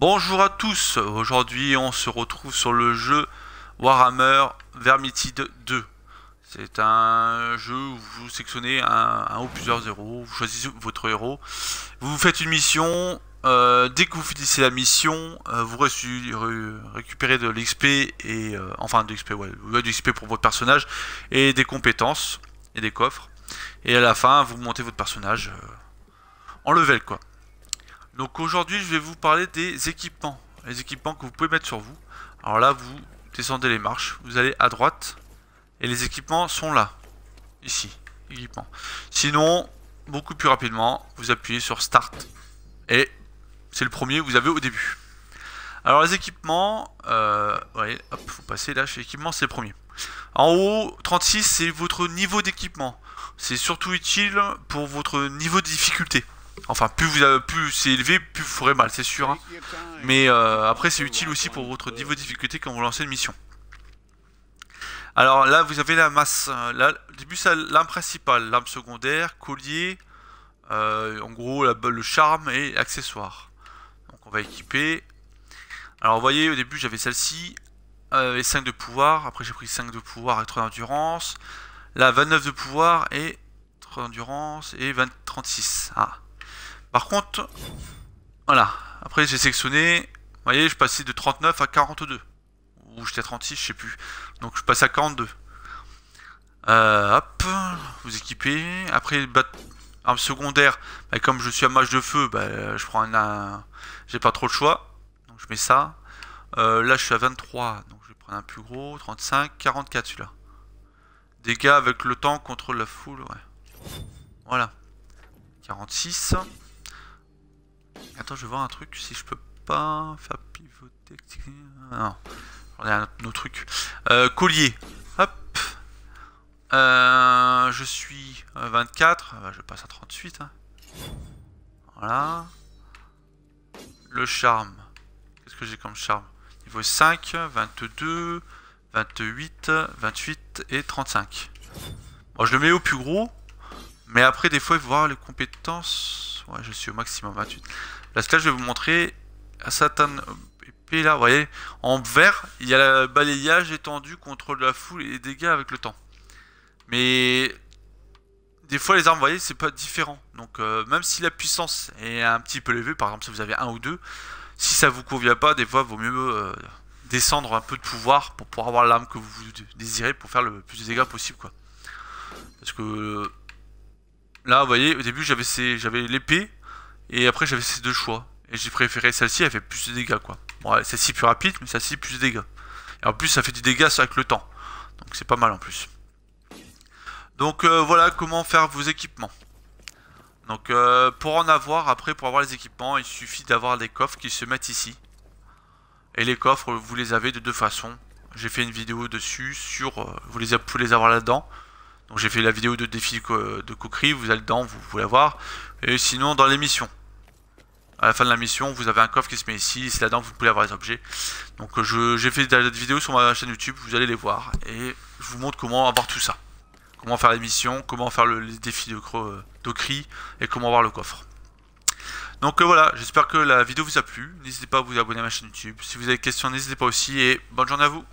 Bonjour à tous, aujourd'hui on se retrouve sur le jeu Warhammer Vermintide 2. C'est un jeu où vous sectionnez un, ou plusieurs héros, vous choisissez votre héros, vous faites une mission, euh, dès que vous finissez la mission, euh, vous récupérez de l'XP et euh, enfin de l'XP, ouais, de l'XP pour votre personnage et des compétences et des coffres. Et à la fin, vous montez votre personnage en level quoi. Donc aujourd'hui, je vais vous parler des équipements. Les équipements que vous pouvez mettre sur vous. Alors là, vous descendez les marches, vous allez à droite. Et les équipements sont là. Ici, équipements. Sinon, beaucoup plus rapidement, vous appuyez sur Start. Et c'est le premier que vous avez au début. Alors les équipements, euh, hop, vous passez là chez équipements, c'est le premier. En haut, 36, c'est votre niveau d'équipement. C'est surtout utile pour votre niveau de difficulté. Enfin, plus vous avez, plus c'est élevé, plus vous ferez mal, c'est sûr. Hein. Mais euh, après, c'est utile aussi pour votre niveau de difficulté quand vous lancez une mission. Alors là, vous avez la masse. Euh, là, au début, c'est l'arme principale, l'arme secondaire, collier, euh, en gros, la, le charme et accessoires. Donc on va équiper. Alors vous voyez, au début, j'avais celle-ci, et 5 de pouvoir. Après, j'ai pris 5 de pouvoir et 3 d'endurance. Là, 29 de pouvoir et 3 d'endurance et 20, 36. Ah. Par contre, voilà. Après, j'ai sélectionné. Vous voyez, je passais de 39 à 42. Ou j'étais à 36, je sais plus. Donc, je passe à 42. Euh, hop, vous équipez. Après, bat arme secondaire. Bah, comme je suis à match de feu, bah, je prends un. J'ai pas trop le choix. Donc, je mets ça. Euh, là, je suis à 23. Donc, je vais prendre un plus gros. 35, 44 celui-là. Dégâts avec le temps contre la foule, ouais. Voilà. 46. Attends, je vais voir un truc, si je peux pas faire pivoter... Ah non, on a un autre truc. Euh, collier, hop. Euh, je suis 24, euh, je passe à 38. Hein. Voilà. Le charme. Qu'est-ce que j'ai comme charme Niveau 5, 22, 28, 28 et 35. Bon, je le mets au plus gros. Mais après, des fois, il faut voir les compétences. Ouais, je suis au maximum 28. Parce que je vais vous montrer Satan épée là, vous voyez, en vert, il y a le balayage étendu, contre la foule et dégâts avec le temps. Mais des fois, les armes, vous voyez, c'est pas différent. Donc, euh, même si la puissance est un petit peu élevée, par exemple, si vous avez un ou deux, si ça vous convient pas, des fois, il vaut mieux euh, descendre un peu de pouvoir pour pouvoir avoir l'arme que vous désirez pour faire le plus de dégâts possible, quoi. Parce que là, vous voyez, au début, j'avais l'épée, et après, j'avais ces deux choix. Et j'ai préféré celle-ci, elle fait plus de dégâts, quoi. Bon, celle-ci plus rapide, mais celle-ci plus de dégâts. Et en plus, ça fait du dégâts avec le temps. Donc c'est pas mal en plus. Donc euh, voilà comment faire vos équipements. Donc euh, pour en avoir, après pour avoir les équipements, il suffit d'avoir des coffres qui se mettent ici. Et les coffres, vous les avez de deux façons. J'ai fait une vidéo dessus, sur, euh, vous les pouvez les avoir là-dedans. Donc j'ai fait la vidéo de défi de Kokri, vous allez dedans, vous pouvez la voir. Et sinon dans l'émission. missions. À la fin de la mission, vous avez un coffre qui se met ici, c'est là-dedans vous pouvez avoir les objets. Donc euh, j'ai fait des vidéos sur ma chaîne YouTube, vous allez les voir. Et je vous montre comment avoir tout ça. Comment faire les missions, comment faire le, les défis de, de et comment avoir le coffre. Donc euh, voilà, j'espère que la vidéo vous a plu. N'hésitez pas à vous abonner à ma chaîne YouTube. Si vous avez des questions, n'hésitez pas aussi et bonne journée à vous.